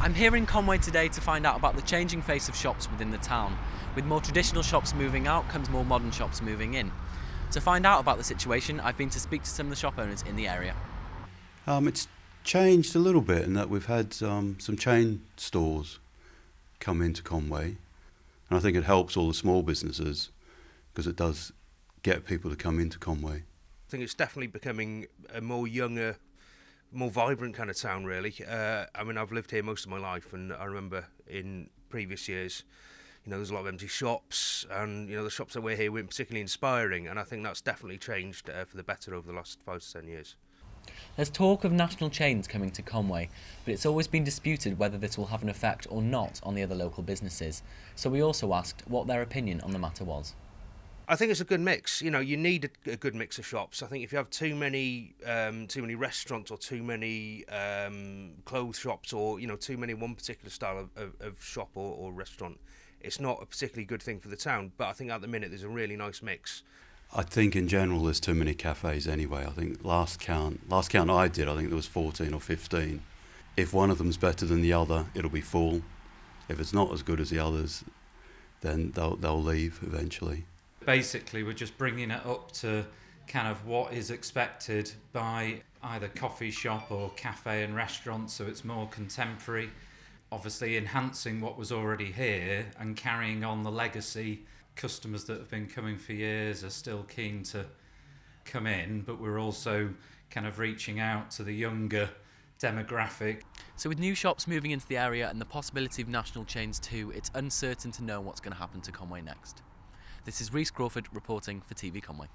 I'm here in Conway today to find out about the changing face of shops within the town. With more traditional shops moving out comes more modern shops moving in. To find out about the situation, I've been to speak to some of the shop owners in the area. Um, it's changed a little bit in that we've had um, some chain stores come into Conway, and I think it helps all the small businesses because it does get people to come into Conway. I think it's definitely becoming a more younger more vibrant kind of town, really. Uh, I mean, I've lived here most of my life, and I remember in previous years, you know, there's a lot of empty shops, and you know, the shops that were here weren't particularly inspiring, and I think that's definitely changed uh, for the better over the last five to ten years. There's talk of national chains coming to Conway, but it's always been disputed whether this will have an effect or not on the other local businesses, so we also asked what their opinion on the matter was. I think it's a good mix. You know, you need a, a good mix of shops. I think if you have too many um, too many restaurants or too many um, clothes shops or you know too many one particular style of, of, of shop or, or restaurant, it's not a particularly good thing for the town. But I think at the minute there's a really nice mix. I think in general there's too many cafes anyway. I think last count, last count I did, I think there was 14 or 15. If one of them's better than the other, it'll be full. If it's not as good as the others, then they'll they'll leave eventually basically we're just bringing it up to kind of what is expected by either coffee shop or cafe and restaurant, so it's more contemporary. Obviously, enhancing what was already here and carrying on the legacy. Customers that have been coming for years are still keen to come in, but we're also kind of reaching out to the younger demographic. So, with new shops moving into the area and the possibility of national chains too, it's uncertain to know what's going to happen to Conway next. This is Reese Crawford reporting for TV Conway.